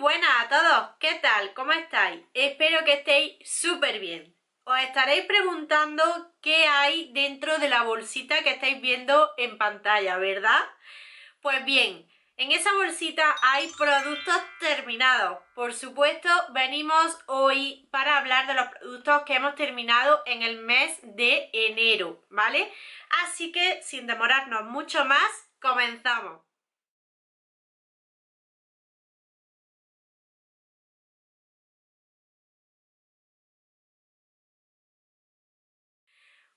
buenas a todos, ¿qué tal? ¿Cómo estáis? Espero que estéis súper bien. Os estaréis preguntando qué hay dentro de la bolsita que estáis viendo en pantalla, ¿verdad? Pues bien, en esa bolsita hay productos terminados. Por supuesto, venimos hoy para hablar de los productos que hemos terminado en el mes de enero, ¿vale? Así que sin demorarnos mucho más, comenzamos.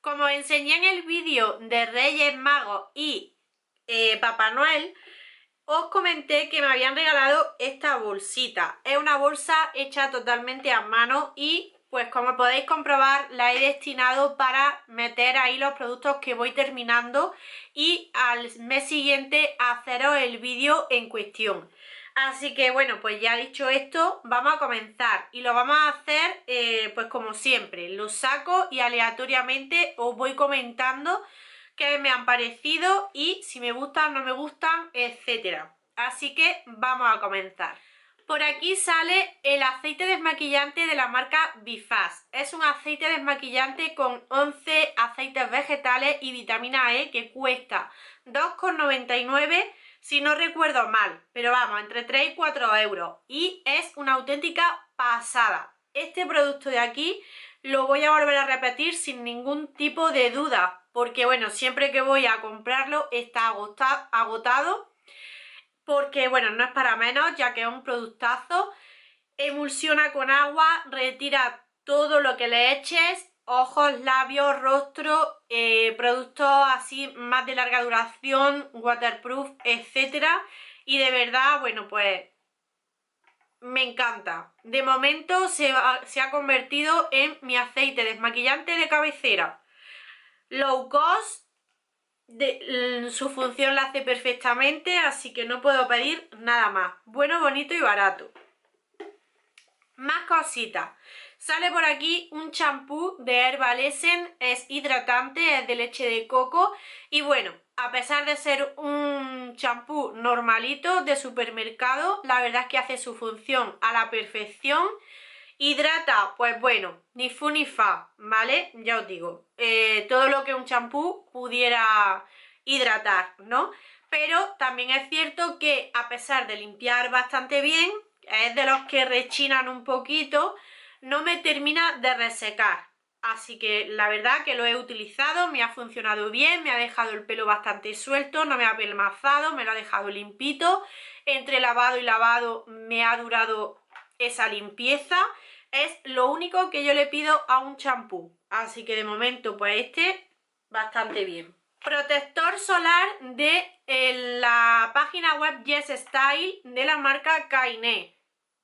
Como enseñé en el vídeo de Reyes Magos y eh, Papá Noel, os comenté que me habían regalado esta bolsita. Es una bolsa hecha totalmente a mano y pues como podéis comprobar la he destinado para meter ahí los productos que voy terminando y al mes siguiente haceros el vídeo en cuestión. Así que bueno, pues ya dicho esto, vamos a comenzar y lo vamos a hacer eh, pues como siempre, lo saco y aleatoriamente os voy comentando qué me han parecido y si me gustan, no me gustan, etcétera. Así que vamos a comenzar. Por aquí sale el aceite desmaquillante de la marca Bifaz. Es un aceite desmaquillante con 11 aceites vegetales y vitamina E que cuesta 2,99 si no recuerdo mal, pero vamos, entre 3 y 4 euros y es una auténtica pasada. Este producto de aquí lo voy a volver a repetir sin ningún tipo de duda, porque bueno, siempre que voy a comprarlo está agotado, porque bueno, no es para menos, ya que es un productazo, emulsiona con agua, retira todo lo que le eches, ojos, labios, rostro, eh, productos así más de larga duración, waterproof, etcétera Y de verdad, bueno, pues me encanta. De momento se ha, convertido en mi aceite desmaquillante de cabecera. Low cost, de, mm, su función la hace perfectamente, así que no puedo pedir nada más. Bueno, bonito y barato. Más cositas. Sale por aquí un champú de Herbal Essence, es hidratante, es de leche de coco y bueno, a pesar de ser un champú normalito de supermercado, la verdad es que hace su función a la perfección. Hidrata, pues bueno, ni fu ni fa, ¿vale? Ya os digo, eh, todo lo que un champú pudiera hidratar, ¿no? Pero también es cierto que a pesar de limpiar bastante bien, es de los que rechinan un poquito, no me termina de resecar. Así que la verdad que lo he utilizado, me ha funcionado bien, me ha dejado el pelo bastante suelto, no me ha pelmazado, me lo ha dejado limpito. Entre lavado y lavado me ha durado esa limpieza. Es lo único que yo le pido a un champú. Así que de momento pues este bastante bien. Protector solar de eh, la página web Yes Style de la marca Kainé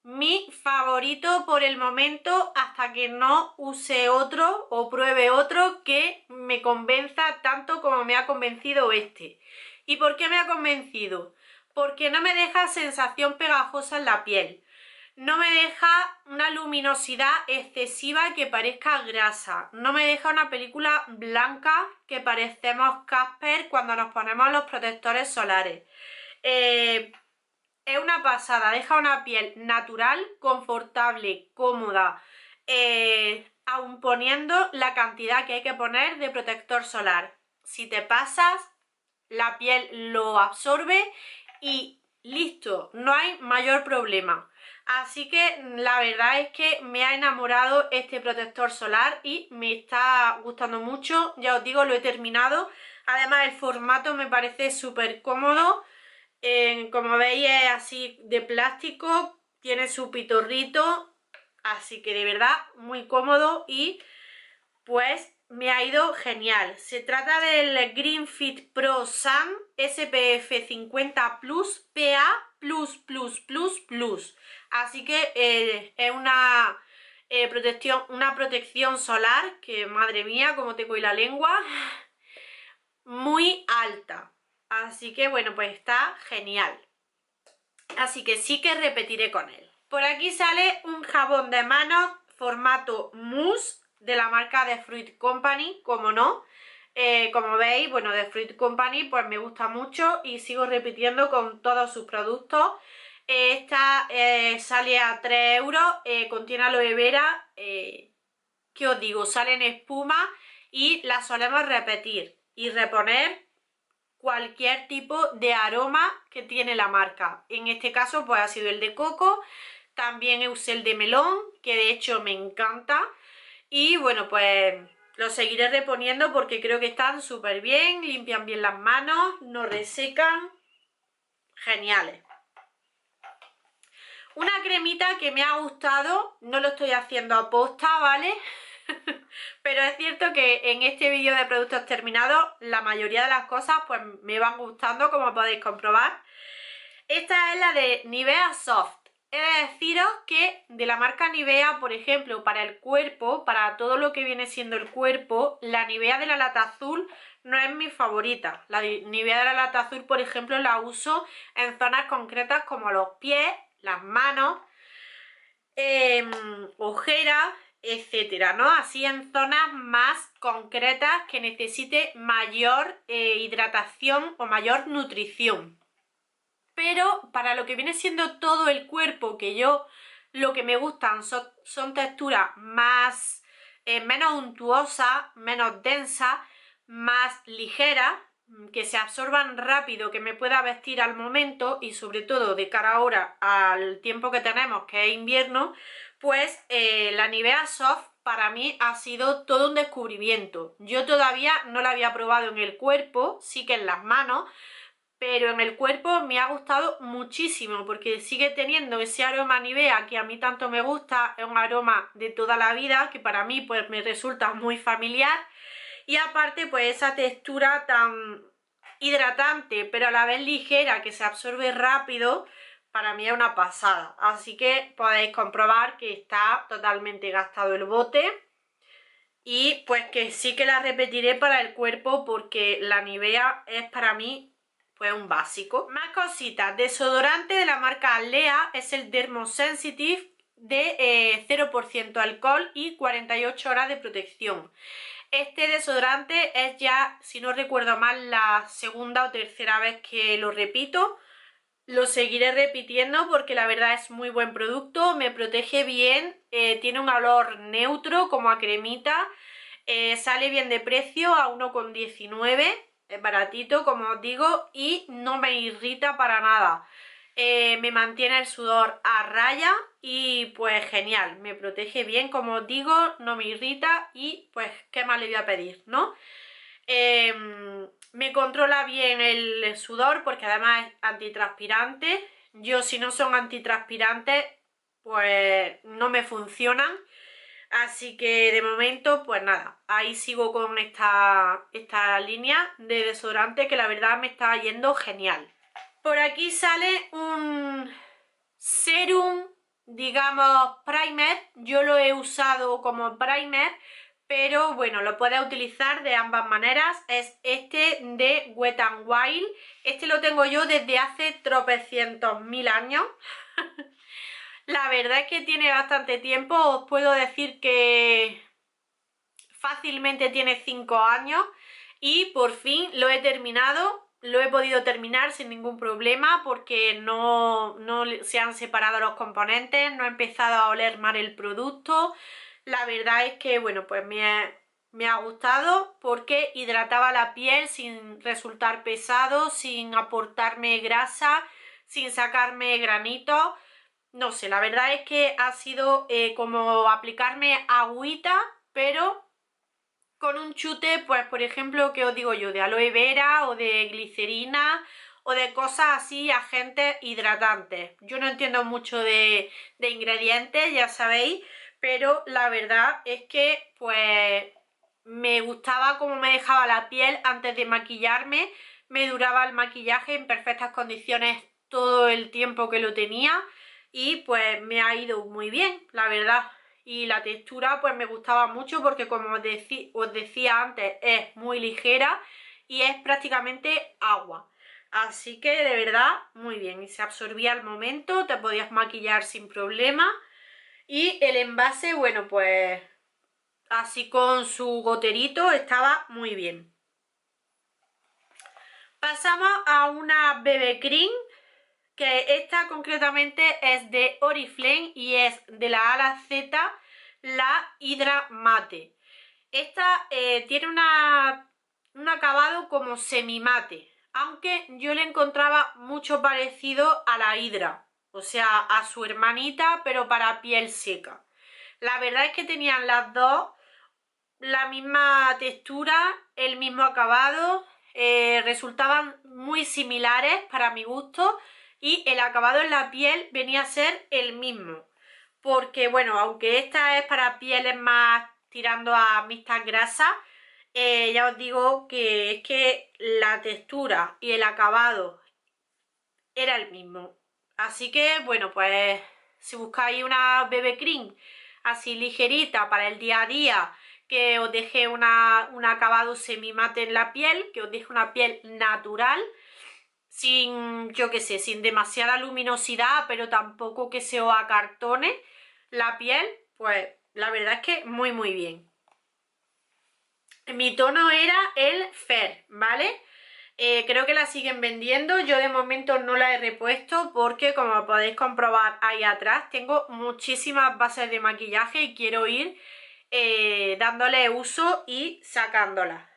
mi favorito por el momento hasta que no use otro o pruebe otro que me convenza tanto como me ha convencido este. ¿Y por qué me ha convencido? Porque no me deja sensación pegajosa en la piel. No me deja una luminosidad excesiva que parezca grasa. No me deja una película blanca que parecemos Casper cuando nos ponemos los protectores solares. Eh, es una pasada, deja una piel natural, confortable, cómoda, aún eh, aun poniendo la cantidad que hay que poner de protector solar. Si te pasas, la piel lo absorbe y listo, no hay mayor problema. Así que la verdad es que me ha enamorado este protector solar y me está gustando mucho. Ya os digo, lo he terminado. Además el formato me parece súper cómodo como veis es así de plástico, tiene su pitorrito, así que de verdad muy cómodo y pues me ha ido genial. Se trata del Greenfit Pro Sun SPF 50 Plus PA Así que eh, es una eh, protección, una protección solar que madre mía, como tengo y la lengua, muy alta. Así que bueno, pues está genial. Así que sí que repetiré con él. Por aquí sale un jabón de manos formato mousse de la marca The Fruit Company, como no. Eh, como veis, bueno, The Fruit Company pues me gusta mucho y sigo repitiendo con todos sus productos. Esta eh, sale a 3 euros, eh, contiene aloe vera, que ¿qué os digo? Sale en espuma y la solemos repetir y reponer cualquier tipo de aroma que tiene la marca. En este caso pues ha sido el de coco, también usé el de melón, que de hecho me encanta. Y bueno, pues lo seguiré reponiendo porque creo que están súper bien, limpian bien las manos, no resecan, geniales. Una cremita que me ha gustado, no lo estoy haciendo a posta, ¿vale? Pero es cierto que en este vídeo de productos terminados la mayoría de las cosas pues me van gustando como podéis comprobar. Esta es la de Nivea Soft. He de deciros que de la marca Nivea, por ejemplo, para el cuerpo, para todo lo que viene siendo el cuerpo, la Nivea de la lata azul no es mi favorita. La Nivea de la lata azul, por ejemplo, la uso en zonas concretas como los pies, las manos, em, ojeras etcétera, ¿no? Así en zonas más concretas que necesite mayor eh, hidratación o mayor nutrición. Pero para lo que viene siendo todo el cuerpo, que yo lo que me gustan son, texturas más eh, menos untuosas, menos densa, más ligeras, que se absorban rápido, que me pueda vestir al momento y sobre todo de cara ahora al tiempo que tenemos, que es invierno, pues eh, la Nivea Soft para mí ha sido todo un descubrimiento. Yo todavía no la había probado en el cuerpo, sí que en las manos, pero en el cuerpo me ha gustado muchísimo porque sigue teniendo ese aroma Nivea que a mí tanto me gusta, es un aroma de toda la vida que para mí pues me resulta muy familiar y aparte pues esa textura tan hidratante pero a la vez ligera que se absorbe rápido para mí es una pasada. Así que podéis comprobar que está totalmente gastado el bote. Y pues que sí que la repetiré para el cuerpo porque la Nivea es para mí pues un básico. Más cositas, desodorante de la marca Alea es el Dermosensitive de 0% eh, alcohol y 48 horas de protección. Este desodorante es ya, si no recuerdo mal, la segunda o tercera vez que lo repito. Lo seguiré repitiendo porque la verdad es muy buen producto, me protege bien, eh, tiene un olor neutro como a cremita, eh, sale bien de precio a 1,19, es baratito como os digo y no me irrita para nada. Eh, me mantiene el sudor a raya y pues genial, me protege bien como os digo, no me irrita y pues qué más le voy a pedir, ¿no? Em, me controla bien el sudor porque además es antitranspirante. Yo si no son antitranspirantes, pues no me funcionan. Así que de momento, pues nada, ahí sigo con esta, esta línea de desodorante que la verdad me está yendo genial. Por aquí sale un serum, digamos, primer. Yo lo he usado como primer pero bueno, lo puedes utilizar de ambas maneras, es este de Wet n Wild, este lo tengo yo desde hace tropecientos mil años, la verdad es que tiene bastante tiempo, os puedo decir que fácilmente tiene 5 años y por fin lo he terminado, lo he podido terminar sin ningún problema porque no, no se han separado los componentes, no he empezado a oler mal el producto, la verdad es que, bueno, pues me ha, me ha gustado porque hidrataba la piel sin resultar pesado, sin aportarme grasa, sin sacarme granito No sé, la verdad es que ha sido eh, como aplicarme agüita, pero con un chute, pues por ejemplo, que os digo yo? De aloe vera o de glicerina o de cosas así, agentes hidratantes. Yo no entiendo mucho de ingredientes, ya sabéis, pero la verdad es que pues me gustaba cómo me dejaba la piel antes de maquillarme, me duraba el maquillaje en perfectas condiciones todo el tiempo que lo tenía y pues me ha ido muy bien, la verdad. Y la textura pues me gustaba mucho porque como os, decía antes es muy ligera y es prácticamente agua. Así que de verdad muy bien, y se absorbía al momento, te podías maquillar sin problema y el envase, bueno, pues así con su goterito estaba muy bien. Pasamos a una BB cream, que esta concretamente es de Oriflame y es de la ala Z, la Hidra Mate. Esta eh, tiene un acabado como semi-mate, aunque yo le encontraba mucho parecido a la Hydra o sea, a su hermanita, pero para piel seca. La verdad es que tenían las dos la misma textura, el mismo acabado, eh, resultaban muy similares para mi gusto y el acabado en la piel venía a ser el mismo. Porque bueno, aunque esta es para pieles más tirando a mixtas grasas, eh, ya os digo que es que la textura y el acabado era el mismo. Así que, bueno, pues si buscáis una BB cream así ligerita para el día a día, que os deje una, un acabado semimate en la piel, que os deje una piel natural, sin, yo qué sé, sin demasiada luminosidad, pero tampoco que se os acartone la piel, pues la verdad es que muy muy bien. Mi tono era el Fair, ¿vale? Eh, creo que la siguen vendiendo, yo de momento no la he repuesto porque como podéis comprobar ahí atrás tengo muchísimas bases de maquillaje y quiero ir eh, dándole uso y sacándola.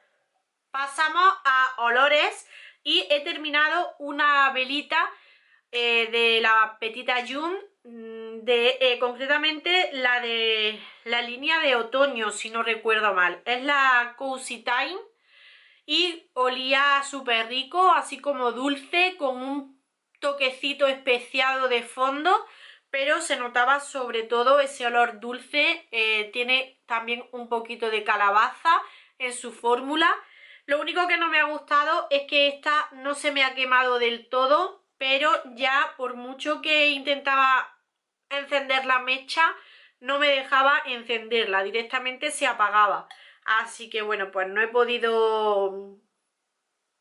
Pasamos a olores y he terminado una velita eh, de la Petita June, mm, de, concretamente la de la línea de otoño si no recuerdo mal, es la Cozy Time y olía súper rico, así como dulce, con un toquecito especiado de fondo, pero se notaba sobre todo ese olor dulce, eh, tiene también un poquito de calabaza en su fórmula. Lo único que no me ha gustado es que esta no se me ha quemado del todo, pero ya por mucho que intentaba encender la mecha, no me dejaba encenderla, directamente se apagaba. Así que bueno, pues no he podido...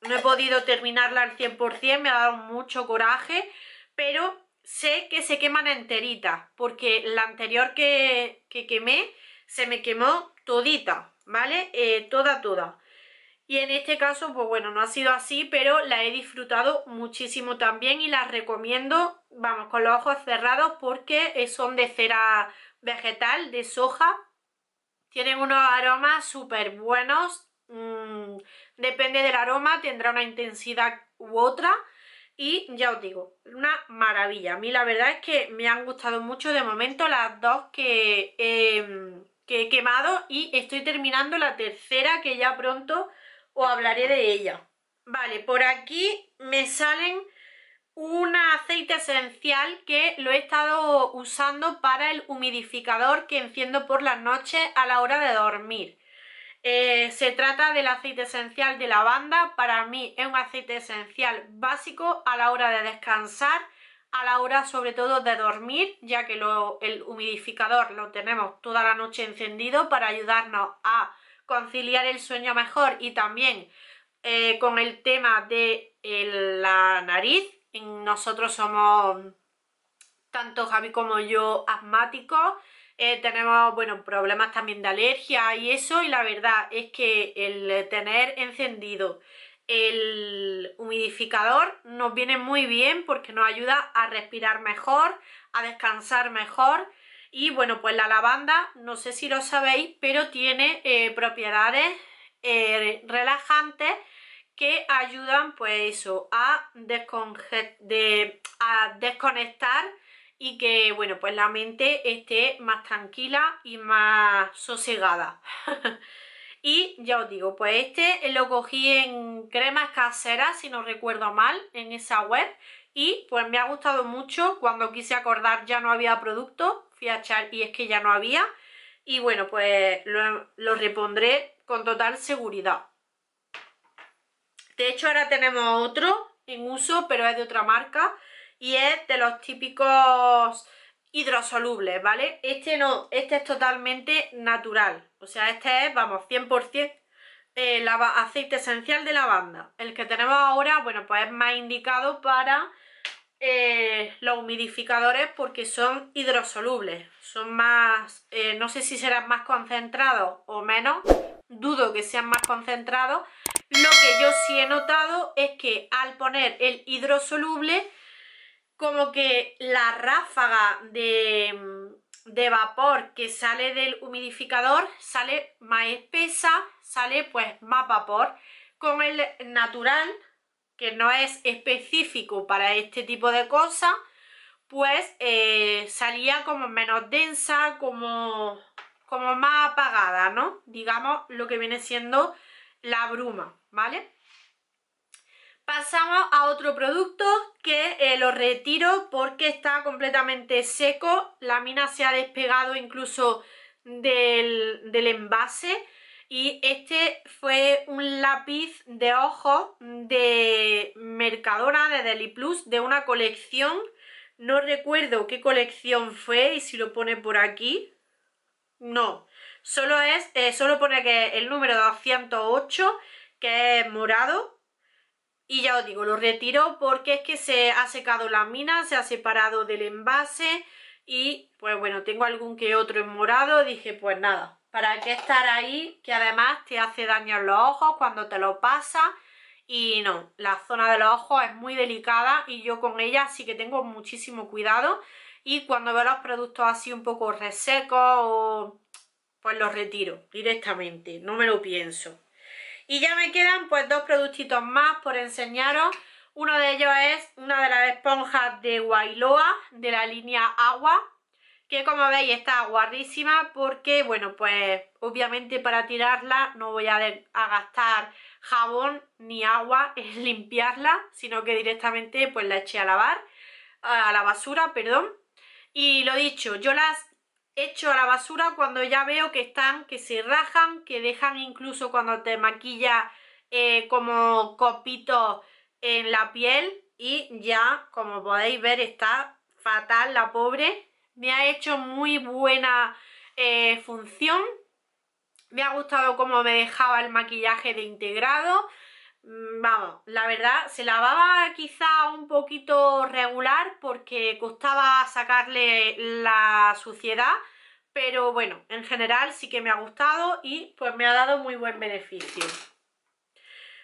No he podido terminarla al 100%, me ha dado mucho coraje, pero sé que se queman enteritas, porque la anterior que, quemé se me quemó todita, ¿vale? Eh, toda, toda. Y en este caso, pues bueno, no ha sido así, pero la he disfrutado muchísimo también y la recomiendo, vamos, con los ojos cerrados porque son de cera vegetal, de soja, tienen unos aromas súper buenos. Mm, depende del aroma, tendrá una intensidad u otra. Y ya os digo, una maravilla. A mí la verdad es que me han gustado mucho de momento las dos que, em, que he quemado. Y estoy terminando la tercera que ya pronto os hablaré de ella. Vale, por aquí me salen un aceite esencial que lo he estado usando para el humidificador que enciendo por las noches a la hora de dormir. Eh, se trata del aceite esencial de lavanda, para mí es un aceite esencial básico a la hora de descansar, a la hora sobre todo de dormir, ya que el humidificador lo tenemos toda la noche encendido para ayudarnos a conciliar el sueño mejor y también eh, con el tema de eh, la nariz, nosotros somos, mm, tanto Javi como yo, asmáticos, eh, tenemos, bueno, problemas también de alergia y eso, y la verdad es que el tener encendido el humidificador nos viene muy bien porque nos ayuda a respirar mejor, a descansar mejor y bueno, pues la lavanda, no sé si lo sabéis, pero tiene eh, propiedades eh, relajantes que ayudan pues eso, a, desconectar y que bueno pues la mente esté más tranquila y más sosegada. y ya os digo, pues este lo cogí en cremas caseras, si no recuerdo mal, en esa web. Y pues me ha gustado mucho, cuando quise acordar ya no había producto, fui a echar y es que ya no había. Y bueno, pues lo repondré con total seguridad. De hecho ahora tenemos otro en uso, pero es de otra marca y es de los típicos hidrosolubles, ¿vale? Este no, este es totalmente natural, o sea, este es, vamos, 100% el eh, aceite esencial de lavanda. El que tenemos ahora, bueno, pues es más indicado para eh, los humidificadores porque son hidrosolubles, son más, eh, no sé si serán más concentrados o menos, dudo que sean más concentrados, lo que yo sí he notado es que al poner el hidrosoluble, como que la ráfaga de, de vapor que sale del humidificador sale más espesa, sale pues más vapor. Con el natural, que no es específico para este tipo de cosas, pues eh, salía como menos densa, como, como más apagada, ¿no? Digamos lo que viene siendo la bruma, ¿vale? Pasamos a otro producto que eh, lo retiro porque está completamente seco, la mina se ha despegado incluso del, envase y este fue un lápiz de ojo de Mercadona, de Deli Plus, de una colección, no recuerdo qué colección fue y si lo pone por aquí, no, Solo es, eh, solo pone que el número 208, que es morado, y ya os digo, lo retiro porque es que se ha secado la mina, se ha separado del envase y pues bueno, tengo algún que otro en morado, dije pues nada, ¿para qué estar ahí? Que además te hace daño a los ojos cuando te lo pasa y no, la zona de los ojos es muy delicada y yo con ella sí que tengo muchísimo cuidado y cuando veo los productos así un poco resecos o pues los retiro directamente, no me lo pienso. Y ya me quedan pues dos productitos más por enseñaros. Uno de ellos es una de las esponjas de Wailoa, de la línea Agua, que como veis está guardísima porque, bueno, pues obviamente para tirarla no voy a, a gastar jabón ni agua en limpiarla, sino que directamente pues la eché a lavar, a la basura, perdón. Y lo dicho, yo las hecho a la basura cuando ya veo que están, que se rajan, que dejan incluso cuando te maquilla eh, como copitos en la piel y ya, como podéis ver, está fatal la pobre. Me ha hecho muy buena eh, función. Me ha gustado cómo me dejaba el maquillaje de integrado. Mm, vamos, la verdad, se lavaba quizá un poquito regular porque costaba sacarle la suciedad, pero bueno, en general sí que me ha gustado y pues me ha dado muy buen beneficio.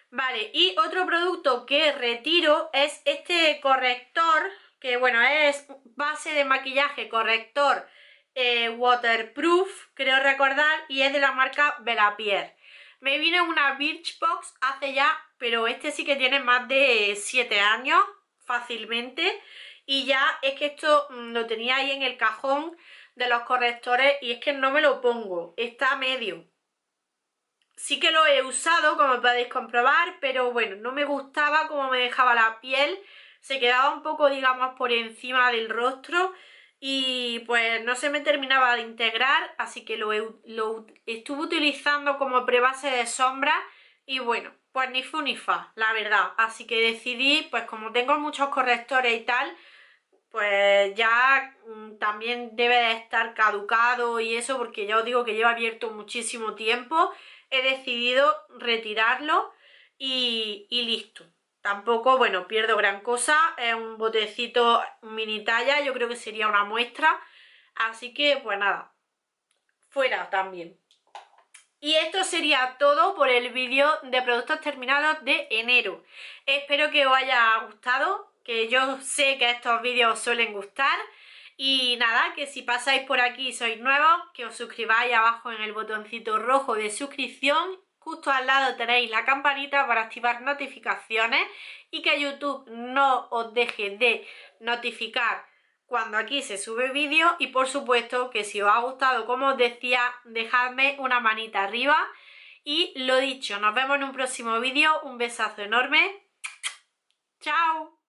Vale, y otro producto que retiro es este corrector, que bueno, es base de maquillaje corrector eh, waterproof, creo recordar, y es de la marca Belapier. Me vino una Birchbox hace ya pero este sí que tiene más de 7 años fácilmente y ya es que esto mm, lo tenía ahí en el cajón de los correctores y es que no me lo pongo, está medio. Sí que lo he usado, como podéis comprobar, pero bueno, no me gustaba cómo me dejaba la piel, se quedaba un poco, digamos, por encima del rostro y pues no se me terminaba de integrar, así que lo estuve utilizando como prebase de sombra y bueno, pues ni fu ni fa, la verdad. Así que decidí, pues como tengo muchos correctores y tal, pues ya mm, también debe de estar caducado y eso, porque ya os digo que lleva abierto muchísimo tiempo. He decidido retirarlo y, y listo. Tampoco, bueno, pierdo gran cosa. Es un botecito mini talla, yo creo que sería una muestra. Así que, pues nada, fuera también. Y esto sería todo por el vídeo de productos terminados de enero. Espero que os haya gustado, que yo sé que estos vídeos os suelen gustar. Y nada, que si pasáis por aquí y sois nuevos, que os suscribáis abajo en el botoncito rojo de suscripción. Justo al lado tenéis la campanita para activar notificaciones y que YouTube no os deje de notificar cuando aquí se sube vídeo y por supuesto que si os ha gustado como os decía dejadme una manita arriba y lo dicho, nos vemos en un próximo vídeo, un besazo enorme, chao